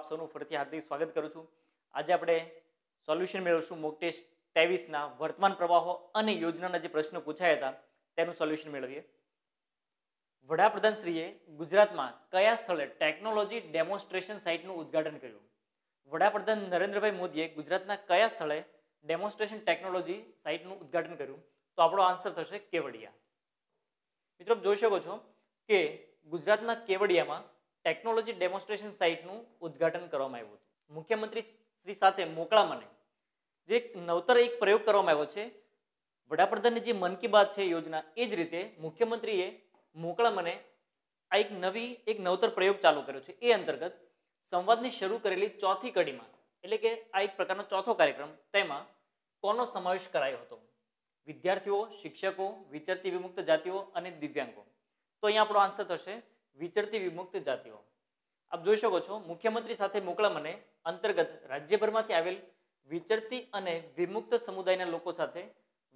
આપ સૌનું ફરીથી હાર્દિક સ્વાગત કરું છું આજે આપણે સોલ્યુશન મેળવીશું મોક ટેસ્ટ ત્રેવીસના વર્તમાન પ્રવાહો અને યોજનાના જે પ્રશ્નો પૂછાયા હતા તેનું સોલ્યુશન મેળવીએ વડાપ્રધાનશ્રીએ ગુજરાતમાં કયા સ્થળે ટેકનોલોજી ડેમોન્સ્ટ્રેશન સાઇટનું ઉદ્ઘાટન કર્યું વડાપ્રધાન નરેન્દ્રભાઈ મોદીએ ગુજરાતના કયા સ્થળે ડેમોન્સ્ટ્રેશન ટેકનોલોજી સાઇટનું ઉદ્ઘાટન કર્યું તો આપણો આન્સર થશે કેવડિયા મિત્રો જોઈ શકો છો કે ગુજરાતના કેવડિયામાં ટેકનોલોજી ડેમોન્સ્ટ્રેશન સાઇટનું ઉદ્ઘાટન કરવામાં આવ્યું હતું મુખ્યમંત્રી શ્રી સાથે મોકળા મને જે નવતર એક પ્રયોગ કરવામાં આવ્યો છે વડાપ્રધાનની જે મન કી બાત છે યોજના એ જ રીતે મુખ્યમંત્રીએ મોકળા મને આ એક નવી એક નવતર પ્રયોગ ચાલુ કર્યો છે એ અંતર્ગત સંવાદની શરૂ કરેલી ચોથી કડીમાં એટલે કે આ એક પ્રકારનો ચોથો કાર્યક્રમ તેમાં કોનો સમાવેશ કરાયો હતો વિદ્યાર્થીઓ શિક્ષકો વિચરતી વિમુક્ત જાતિઓ અને દિવ્યાંગો તો અહીંયા આપણો આન્સર થશે વિચરતી વિમુક્ત જાતિઓ આપ જોઈ શકો છો મુખ્યમંત્રી સાથે મોકળા મને અંતર્ગત રાજ્યભરમાંથી આવેલ વિચરતી અને વિમુક્ત સમુદાયના લોકો સાથે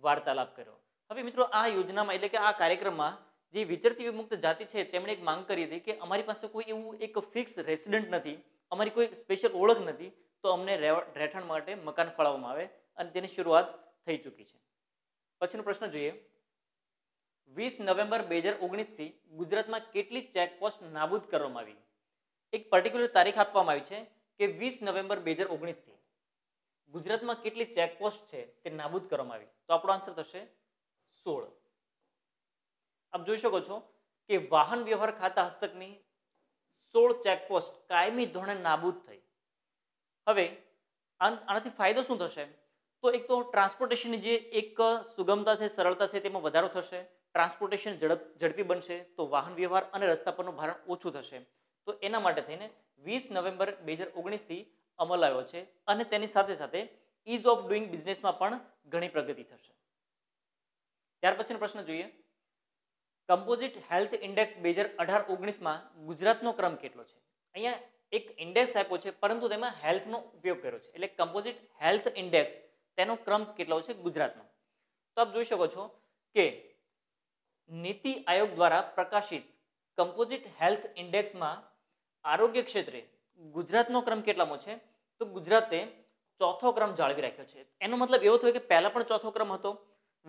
વાર્તાલાપ કર્યો હવે મિત્રો આ યોજનામાં એટલે કે આ કાર્યક્રમમાં જે વિચરતી વિમુક્ત જાતિ છે તેમણે એક માંગ કરી હતી કે અમારી પાસે કોઈ એવું એક ફિક્સ રેસિડન્ટ નથી અમારી કોઈ સ્પેશિયલ ઓળખ નથી તો અમને રહેઠાણ માટે મકાન ફાળવવામાં આવે અને તેની શરૂઆત થઈ ચૂકી છે પછીનો પ્રશ્ન જોઈએ વીસ નવેમ્બર બે હજાર ઓગણીસથી ગુજરાતમાં કેટલી ચેકપોસ્ટ નાબૂદ કરવામાં આવી એક પર્ટિક્યુલર તારીખ આપવામાં આવી છે કે વીસ નવેમ્બર બે હજાર ઓગણીસથી ગુજરાતમાં કેટલી ચેકપોસ્ટ છે તે નાબૂદ કરવામાં આવી તો આપણો આન્સર થશે સોળ આપ જોઈ શકો છો કે વાહન વ્યવહાર ખાતા હસ્તકની સોળ ચેકપોસ્ટ કાયમી ધોરણે નાબૂદ થઈ હવે આનાથી ફાયદો શું થશે તો એક તો ટ્રાન્સપોર્ટેશનની જે એક સુગમતા છે સરળતા છે તેમાં વધારો થશે ટ્રાન્સપોર્ટેશન ઝડપ ઝડપી બનશે તો વાહન વ્યવહાર અને રસ્તા પરનું ભારણ ઓછું થશે તો એના માટે થઈને વીસ નવેમ્બર બે હજાર ઓગણીસથી અમલ આવ્યો છે અને તેની સાથે સાથે ઇઝ ઓફ ડુઈંગ બિઝનેસમાં પણ ઘણી પ્રગતિ થશે ત્યાર પછીનો પ્રશ્ન જોઈએ કમ્પોઝિટ હેલ્થ ઇન્ડેક્સ બે હજાર અઢાર ઓગણીસમાં ગુજરાતનો ક્રમ કેટલો છે અહીંયા એક ઇન્ડેક્સ આપ્યો છે પરંતુ તેમાં હેલ્થનો ઉપયોગ કર્યો છે એટલે કમ્પોઝિટ હેલ્થ ઇન્ડેક્સ તેનો ક્રમ કેટલો છે ગુજરાતમાં તો આપ જોઈ શકો છો કે નીતિ આયોગ દ્વારા પ્રકાશિત કમ્પોઝિટ હેલ્થ ઇન્ડેક્સમાં આરોગ્ય ક્ષેત્રે ગુજરાતનો ક્રમ કેટલામો છે તો ગુજરાતે ચોથો ક્રમ જાળવી રાખ્યો છે એનો મતલબ એવો થયો કે પહેલાં પણ ચોથો ક્રમ હતો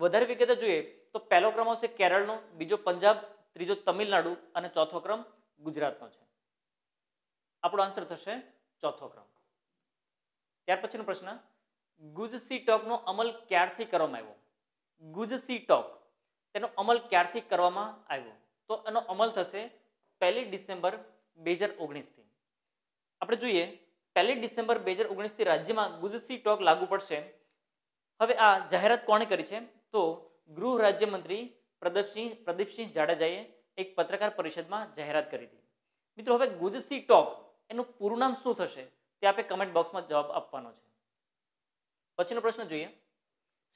વધારે વિગતે જોઈએ તો પહેલો ક્રમ આવશે કેરળનો બીજો પંજાબ ત્રીજો તમિલનાડુ અને ચોથો ક્રમ ગુજરાતનો છે આપણો આન્સર થશે ચોથો ક્રમ ત્યાર પછીનો પ્રશ્ન ગુજસી ટોકનો અમલ ક્યારથી કરવામાં આવ્યો ગુજસી ટોક તેનો અમલ ક્યારથી કરવામાં આવ્યો તો એનો અમલ થશે પહેલી ડિસેમ્બર બે હજાર ઓગણીસથી આપણે જોઈએ પહેલી ડિસેમ્બર બે હજાર ઓગણીસથી રાજ્યમાં ગુજસી ટોક લાગુ પડશે હવે આ જાહેરાત કોણે કરી છે તો ગૃહ રાજ્યમંત્રી પ્રદીપસિંહ પ્રદીપસિંહ જાડેજાએ એક પત્રકાર પરિષદમાં જાહેરાત કરી હતી મિત્રો હવે ગુજસી ટોક એનું પૂરું નામ શું થશે તે આપણે કમેન્ટ બોક્સમાં જવાબ આપવાનો છે પછીનો પ્રશ્ન જોઈએ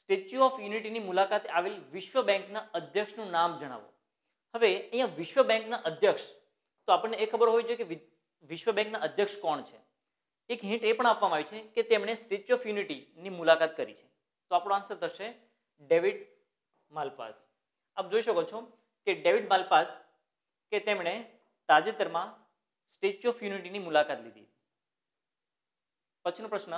સ્ટેચ્યુ ઓફ યુનિટીની મુલાકાતે આવેલ વિશ્વ બેંકના અધ્યક્ષનું નામ જણાવો હવે અહીંયા વિશ્વ બેંકના અધ્યક્ષ તો આપણને એ ખબર હોવી જોઈએ કે વિશ્વ બેંકના અધ્યક્ષ કોણ છે એક હિંટ એ પણ આપવામાં આવી છે કે તેમણે સ્ટેચ્યુ ઓફ યુનિટીની મુલાકાત કરી છે તો આપણો આન્સર થશે ડેવિડ માલપાસ આપ જોઈ શકો છો કે ડેવિડ માલપાસ કે તેમણે તાજેતરમાં સ્ટેચ્યુ ઓફ યુનિટીની મુલાકાત લીધી પછીનો પ્રશ્ન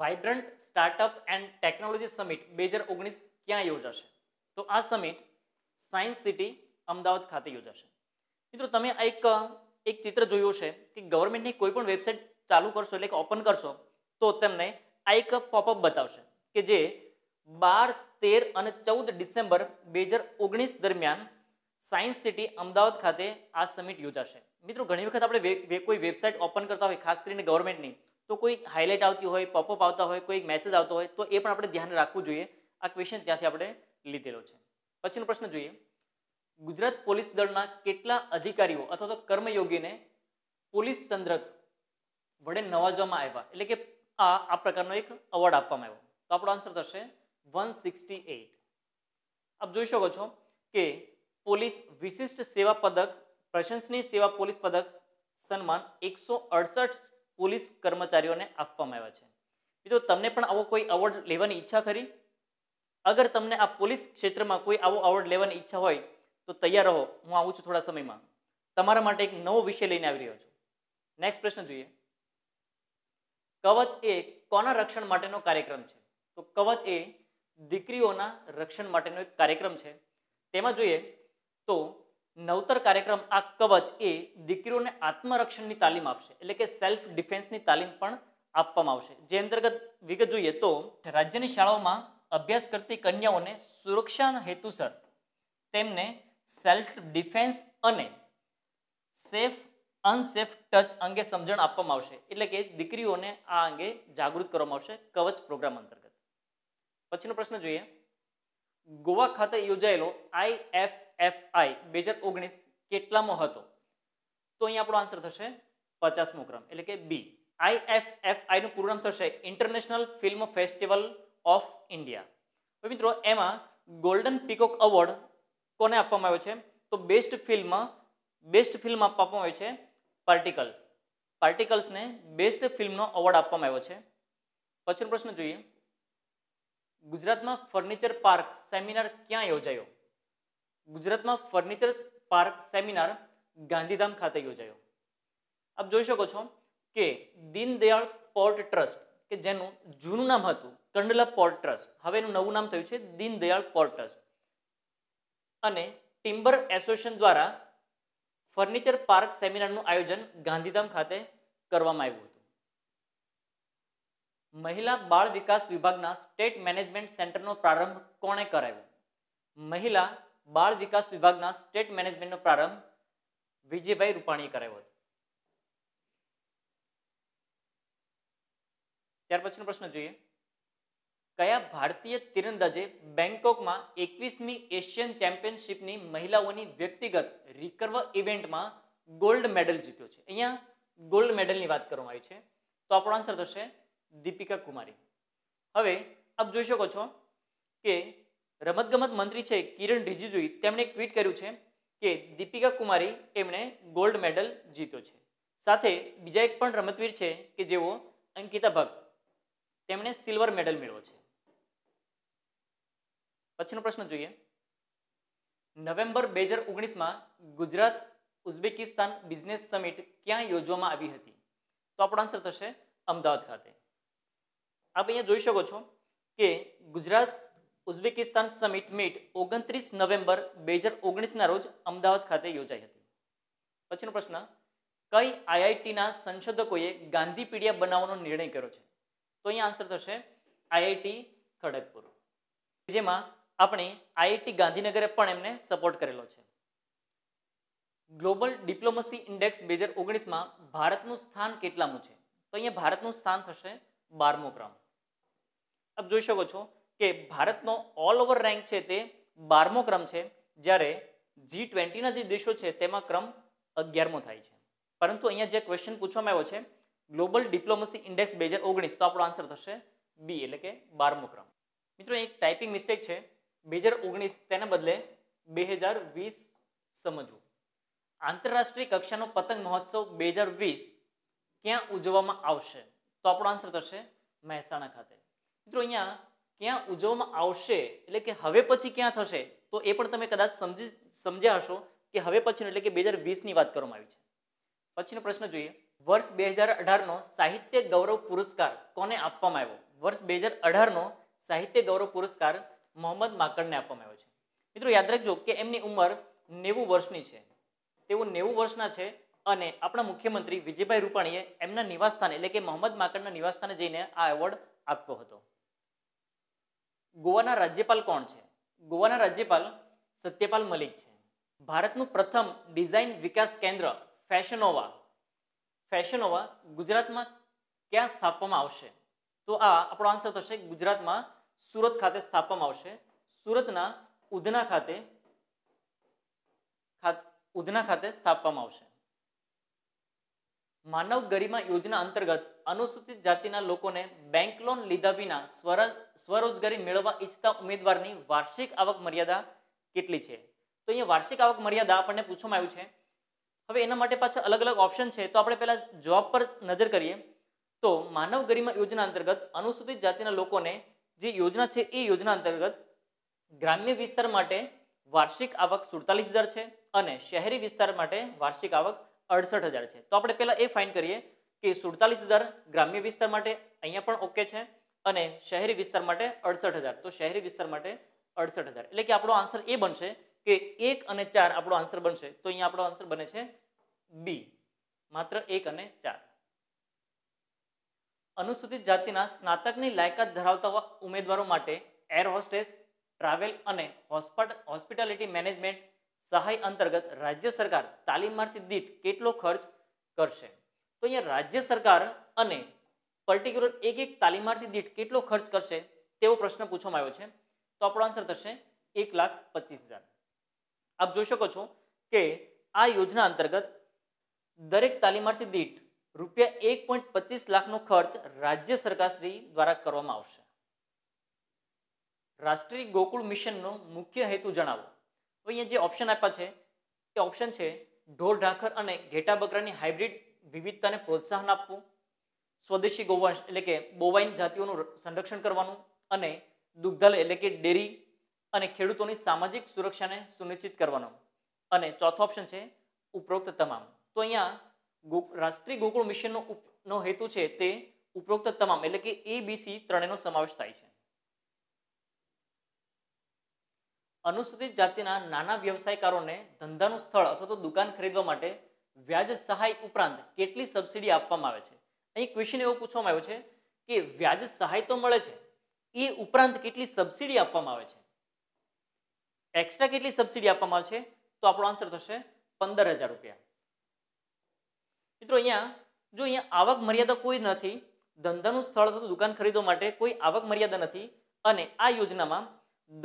vibrant startup and technology summit બે હજાર ઓગણીસ ક્યાં યોજાશે તો આ સમિટ સાયન્સ સિટી અમદાવાદ ખાતે યોજાશે મિત્રો તમે આ એક એક ચિત્ર જોયું છે કે ગવર્મેન્ટની કોઈ પણ વેબસાઇટ ચાલુ કરશો એટલે કે ઓપન કરશો તો તમને આ એક પોપઅપ બતાવશે કે જે બાર તેર અને ચૌદ ડિસેમ્બર બે હજાર ઓગણીસ દરમિયાન સાયન્સ સિટી અમદાવાદ ખાતે આ સમિટ યોજાશે મિત્રો ઘણી વખત આપણે કોઈ વેબસાઇટ ઓપન કરતા હોય ખાસ કરીને ગવર્મેન્ટની તો કોઈ હાઇલાઇટ આવતી હોય પોપઅપ આવતા હોય કોઈ મેસેજ આવતો હોય તો એ પણ આપણે ધ્યાન રાખવું જોઈએ આ ક્વેશ્ચન ત્યાંથી આપણે લીધેલો છે પછીનો પ્રશ્ન જોઈએ ગુજરાત પોલીસ દળના કેટલા અધિકારીઓ અથવા તો કર્મયોગીને પોલીસ ચંદ્રક વડે નવાજવામાં આવ્યા એટલે કે આ આ પ્રકારનો એક અવોર્ડ આપવામાં આવ્યો તો આપણો આન્સર થશે વન સિક્સટી એઇટ આપ જોઈ શકો છો કે પોલીસ વિશિષ્ટ સેવા પદક પ્રશંસનીય સેવા પોલીસ પદક સન્માન એકસો અડસઠ પોલીસ કર્મચારીઓને આપવામાં આવ્યા છે મિત્રો તમને પણ આવો કોઈ અવોર્ડ લેવાની ઈચ્છા ખરી અગર તમને આ પોલીસ ક્ષેત્રમાં કોઈ આવો અવોર્ડ લેવાની ઈચ્છા હોય તો તૈયાર રહો હું આવું છું થોડા સમયમાં તમારા માટે એક નવો વિષય લઈને આવી રહ્યો છું નેક્સ્ટ પ્રશ્ન જોઈએ કવચ એ કોના રક્ષણ માટેનો કાર્યક્રમ છે તો કવચ એ દીકરીઓના રક્ષણ માટેનો એક કાર્યક્રમ છે તેમાં જોઈએ તો નવતર કાર્યક્રમ આ કવચ એ દીકરીઓને આત્મરક્ષણની તાલીમ આપશે એટલે કે સેલ્ફ ડિફેન્સની તાલીમ પણ આપવામાં આવશે જે અંતર્ગત વિગત જોઈએ તો રાજ્યની શાળાઓમાં અભ્યાસ કરતી કન્યાઓને સુરક્ષા હેતુસર તેમને સેલ્ફ ડિફેન્સ અને સેફ અનસેફ ટચ અંગે સમજણ આપવામાં આવશે એટલે કે દીકરીઓને આ અંગે જાગૃત કરવામાં આવશે કવચ પ્રોગ્રામ અંતર્ગત પછીનો પ્રશ્ન જોઈએ ગોવા ખાતે યોજાયેલો આઈ એફ એફઆઈ બે હજાર ઓગણીસ કેટલામો હતો તો અહીંયા આપણો આન્સર થશે પચાસમો ક્રમ એટલે કે બી આઈ એફ એફ આઈનું પૂર્ણ થશે international film festival of India હવે મિત્રો એમાં ગોલ્ડન પીકોક અવોર્ડ કોને આપવામાં આવ્યો છે તો બેસ્ટ ફિલ્મ બેસ્ટ ફિલ્મ આપવામાં આવ્યો છે પાર્ટિકલ્સ પાર્ટિકલ્સને બેસ્ટ ફિલ્મનો અવોર્ડ આપવામાં આવ્યો છે પછીનો પ્રશ્ન જોઈએ ગુજરાતમાં ફર્નિચર પાર્ક સેમિનાર ક્યાં યોજાયો ગુજરાતમાં ફર્નિચર પાર્ક સેમિનાર ગાંધીધામ ખાતે યોજાયો આપ જોઈ શકો છો કે દીનદયાળ પોર્ટ ટ્રસ્ટ કે જેનું જૂનું નામ હતું કંડલા પોર્ટ ટ્રસ્ટ હવે એનું નવું નામ થયું છે દીનદયાળ પોર્ટ ટ્રસ્ટ અને ટિમ્બર એસોસિએશન દ્વારા ફર્નિચર પાર્ક સેમિનારનું આયોજન ગાંધીધામ ખાતે કરવામાં આવ્યું હતું મહિલા બાળ વિકાસ વિભાગના સ્ટેટ મેનેજમેન્ટ સેન્ટરનો પ્રારંભ કોણે કરાવ્યો મહિલા બાળ વિકાસ વિભાગના સ્ટેટ મેનેજમેન્ટનો પ્રારંભ વિજયભાઈ રૂપાણીએ કરાવ્યો હતો ત્યાર પછીનો પ્રશ્ન જોઈએ કયા ભારતીય તીરંદાજે બેંગકોકમાં એકવીસમી એશિયન ચેમ્પિયનશિપની મહિલાઓની વ્યક્તિગત રિકર્વ ઇવેન્ટમાં ગોલ્ડ મેડલ જીત્યો છે અહીંયા ગોલ્ડ મેડલની વાત કરવામાં આવી છે તો આપણો આન્સર થશે દીપિકા કુમારી હવે આપ જોઈ શકો છો કે રમતગમત મંત્રી છે કિરણ રિજિજુએ તેમણે એક ટ્વીટ કર્યું છે કે દીપિકા કુમારી એમણે ગોલ્ડ મેડલ જીત્યો છે સાથે બીજા એક પણ રમતવીર છે કે જેઓ અંકિતા ભક્ત તેમણે સિલ્વર મેડલ મેળવ્યો છે પછીનો પ્રશ્ન જોઈએ નવેમ્બર બે હજાર ઓગણીસમાં ગુજરાત ઉઝબેકિસ્તાન બિઝનેસ સમિટ ક્યાં યોજવામાં આવી હતી તો આપણો આન્સર થશે અમદાવાદ ખાતે આપ અહીંયા જોઈ શકો છો કે ગુજરાત ઉઝબેકિસ્તાન સમિટ મીટ ઓગણત્રીસ નવેમ્બર બે હજાર ઓગણીસના રોજ અમદાવાદ ખાતે યોજાઈ હતી પછીનો પ્રશ્ન કઈ આઈઆઈટીના સંશોધકોએ ગાંધી પીડિયા બનાવવાનો નિર્ણય કર્યો છે તો અહીંયા આન્સર થશે આઈઆઈટી ખડગપુર જેમાં આપણે આઈઆઈટી ગાંધીનગરે પણ એમને સપોર્ટ કરેલો છે ગ્લોબલ ડિપ્લોમસી ઇન્ડેક્સ બે હજાર ઓગણીસમાં ભારતનું સ્થાન કેટલામું છે તો અહીંયા ભારતનું સ્થાન થશે બારમો ક્રમ આપ જોઈ શકો છો કે ભારતનો ઓલ ઓવર રેન્ક છે તે બારમો ક્રમ છે જ્યારે જી ટ્વેન્ટીના જે દેશો છે તેમાં ક્રમ અગિયારમો થાય છે પરંતુ અહીંયા જે ક્વેશ્ચન પૂછવામાં આવ્યો છે ગ્લોબલ ડિપ્લોમસી ઇન્ડેક્સ બે હજાર ઓગણીસ તો આપણો આન્સર થશે બી એટલે કે બારમો ક્રમ મિત્રો એક ટાઈપિંગ મિસ્ટેક છે બે હજાર ઓગણીસ તેના બદલે બે હજાર વીસ સમજવું આંતરરાષ્ટ્રીય કક્ષાનો પતંગ મહોત્સવ બે હજાર વીસ ક્યાં ઉજવવામાં આવશે તો આપણો આન્સર થશે મહેસાણા ખાતે મિત્રો અહીંયા ક્યાં ઉજવવામાં આવશે એટલે કે હવે પછી ક્યાં થશે તો એ પણ તમે કદાચ સમજી સમજ્યા હશો કે હવે પછીનું એટલે કે બે હજાર વીસની વાત કરવામાં આવી છે પછીનો પ્રશ્ન જોઈએ વર્ષ બે હજાર અઢારનો સાહિત્ય ગૌરવ પુરસ્કાર કોને આપવામાં આવ્યો વર્ષ બે હજાર અઢારનો સાહિત્ય ગૌરવ પુરસ્કાર મોહમ્મદ માકડને આપવામાં આવ્યો છે મિત્રો યાદ રાખજો કે એમની ઉંમર નેવું વર્ષની છે તેઓ નેવું વર્ષના છે અને આપણા મુખ્યમંત્રી વિજયભાઈ રૂપાણીએ એમના નિવાસસ્થાને એટલે કે મોહમ્મદ માકડના નિવાસસ્થાને જઈને આ એવોર્ડ આપ્યો હતો ગોવાના રાજ્યપાલ કોણ છે ગોવાના રાજ્યપાલ સત્યપાલ મલિક છે ભારતનું પ્રથમ ડિઝાઇન વિકાસ કેન્દ્ર ફેશનોવા ફેશનોવા ગુજરાતમાં ક્યાં સ્થાપવામાં આવશે તો આ આપણો આન્સર થશે ગુજરાતમાં સુરત ખાતે સ્થાપવામાં આવશે સુરતના ઉધના ખાતે ઉધના ખાતે સ્થાપવામાં આવશે માનવ ગરિમા યોજના અંતર્ગત અનુસૂચિત જાતિના લોકોને બેંક લોન લીધા વિના સ્વરોજગારી મેળવવા ઈચ્છતા ઉમેદવારની વાર્ષિક આવક મર્યાદા કેટલી છે તો અહીંયા વાર્ષિક આવક મર્યાદા આપણને પૂછવામાં આવ્યું છે હવે એના માટે પાછા અલગ અલગ ઓપ્શન છે તો આપણે પહેલાં જોબ પર નજર કરીએ તો માનવ ગરિમા યોજના અંતર્ગત અનુસૂચિત જાતિના લોકોને જે યોજના છે એ યોજના અંતર્ગત ગ્રામ્ય વિસ્તાર માટે વાર્ષિક આવક સુડતાલીસ છે અને શહેરી વિસ્તાર માટે વાર્ષિક આવક અડસઠ છે તો આપણે પહેલાં એ ફાઇન કરીએ કે સુડતાલીસ હજાર ગ્રામ્ય વિસ્તાર માટે અહીંયા પણ ઓકે છે અને શહેરી વિસ્તાર માટે અડસઠ હજાર તો શહેરી વિસ્તાર માટે અડસઠ હજાર એટલે કે આપણો આન્સર એ બનશે કે એક અને ચાર આપણો આન્સર બનશે તો અહીંયા આપણો આન્સર બને છે બી માત્ર એક અને ચાર અનુસૂચિત જાતિના સ્નાતકની લાયકાત ધરાવતા ઉમેદવારો માટે એર હોસ્ટેસ ટ્રાવેલ અને હોસ્પિટાલિટી મેનેજમેન્ટ સહાય અંતર્ગત રાજ્ય સરકાર તાલીમાર્થી દીઠ કેટલો ખર્ચ કરશે તો અહીંયા રાજ્ય સરકાર અને પર્ટિક્યુલર એક એક તાલીમાર્થી દીઠ કેટલો ખર્ચ કરશે તેવો પ્રશ્ન પૂછવામાં આવ્યો છે તો આપણો આન્સર થશે એક લાખ પચીસ હજાર આપ જોઈ શકો છો કે આ યોજના અંતર્ગત દરેક તાલીમાર્થી દીઠ રૂપિયા એક પોઈન્ટ પચીસ લાખનો ખર્ચ રાજ્ય સરકારશ્રી દ્વારા કરવામાં આવશે રાષ્ટ્રીય ગોકુળ મિશનનો મુખ્ય હેતુ જણાવો તો અહીંયા જે ઓપ્શન આપ્યા છે એ ઓપ્શન છે ઢોર ઢાંખર અને ઘેટા બકરાની હાઇબ્રિડ વિવિધતાને પ્રોત્સાહન આપવું સ્વદેશી ગૌવંશ એટલે કે બોવાઈન જાતિઓનું સંરક્ષણ કરવાનું અને દુગ્ધલ એટલે કે ડેરી અને ખેડૂતોની સામાજિક સુરક્ષાને સુનિશ્ચિત કરવાનો અને ચોથો ઓપ્શન છે ઉપરોક્ત તમામ તો અહીંયા રાષ્ટ્રીય ગોકુળ મિશનનો નો હેતુ છે તે ઉપરોક્ત તમામ એટલે કે એ બી ત્રણેયનો સમાવેશ થાય છે અનુસૂચિત જાતિના નાના વ્યવસાયકારોને ધંધાનું સ્થળ અથવા તો દુકાન ખરીદવા માટે વ્યાજ સહાય ઉપરાંત કેટલી સબસિડી આપવામાં આવે છે અહીં ક્વેશ્ચન એવો પૂછવામાં આવ્યો છે કે વ્યાજ સહાય તો મળે છે એ ઉપરાંત કેટલી સબસિડી આપવામાં આવે છે એક્સ્ટ્રા કેટલી સબસિડી આપવામાં આવે છે તો આપણો આન્સર થશે પંદર હજાર રૂપિયા મિત્રો અહીંયા જો અહીંયા આવક મર્યાદા કોઈ નથી ધંધાનું સ્થળ અથવા દુકાન ખરીદવા માટે કોઈ આવક મર્યાદા નથી અને આ યોજનામાં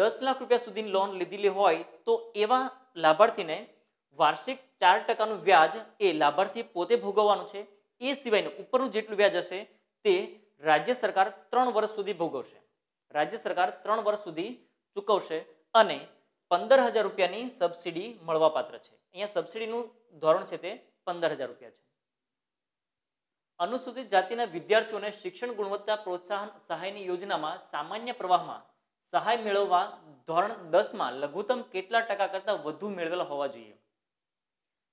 દસ લાખ રૂપિયા સુધીની લોન લીધેલી હોય તો એવા લાભાર્થીને વાર્ષિક ચાર ટકાનું વ્યાજ એ લાભાર્થી પોતે ભોગવવાનું છે એ સિવાયનું ઉપરનું જેટલું વ્યાજ હશે તે રાજ્ય સરકાર ત્રણ વર્ષ સુધી ભોગવશે રાજ્ય સરકાર ત્રણ વર્ષ સુધી ચૂકવશે અને પંદર હજાર રૂપિયાની સબસિડી મળવાપાત્ર છે અહીંયા સબસિડીનું ધોરણ છે તે પંદર હજાર રૂપિયા છે અનુસૂચિત જાતિના વિદ્યાર્થીઓને શિક્ષણ ગુણવત્તા પ્રોત્સાહન સહાયની યોજનામાં સામાન્ય પ્રવાહમાં સહાય મેળવવા ધોરણ દસમાં લઘુત્તમ કેટલા ટકા કરતાં વધુ મેળવેલા હોવા જોઈએ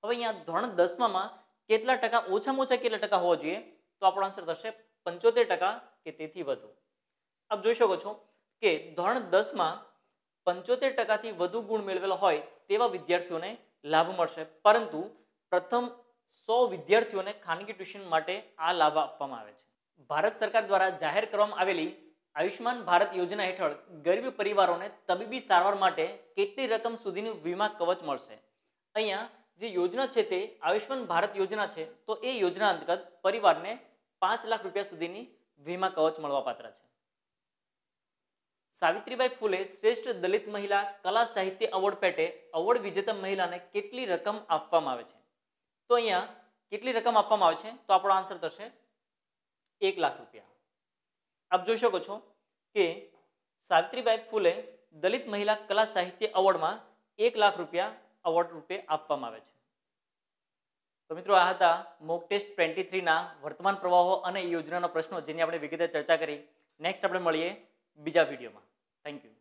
હવે અહીંયા ધોરણ દસમાં કેટલા ટકા ઓછામાં ઓછા કેટલા ટકા હોવા જોઈએ તો આપણો આન્સર થશે પંચોતેર ટકા કે તેથી વધુ આપ જોઈ શકો છો કે ધોરણ દસમાં પંચોતેર ટકાથી વધુ ગુણ મેળવેલા હોય તેવા વિદ્યાર્થીઓને લાભ મળશે પરંતુ પ્રથમ સો વિદ્યાર્થીઓને ખાનગી ટ્યુશન માટે આ લાભ આપવામાં આવે છે ભારત સરકાર દ્વારા જાહેર કરવામાં આવેલી આયુષ્યમાન ભારત યોજના હેઠળ ગરીબ પરિવારોને તબીબી સારવાર માટે કેટલી રકમ સુધીનું વીમા કવચ મળશે અહીંયા જે યોજના છે તે આયુષ્યમાન ભારત યોજના છે તો એ યોજના અંતર્ગત પરિવારને પાંચ લાખ રૂપિયા સુધીની વીમા કવચ મળવા પાત્ર છે સાવિત્રીબાઈ ફૂલે શ્રેષ્ઠ દલિત મહિલા કલા સાહિત્ય એવોર્ડ પેટે એવોર્ડ વિજેતા મહિલાને કેટલી રકમ આપવામાં આવે છે તો અહીંયા કેટલી રકમ આપવામાં આવે છે તો આપણો આન્સર થશે એક લાખ રૂપિયા આપ જોઈ શકો છો કે સાવિત્રીબાઈ ફૂલે દલિત મહિલા કલા સાહિત્ય એવોર્ડમાં એક લાખ રૂપિયા એવોર્ડ રૂપે આપવામાં આવે છે તો મિત્રો આ હતા મોક ટેસ્ટ ટ્વેન્ટી થ્રીના વર્તમાન પ્રવાહો અને યોજનાના પ્રશ્નો જેની આપણે વિગતે ચર્ચા કરી નેક્સ્ટ આપણે મળીએ બીજા વિડીયોમાં થેન્ક યુ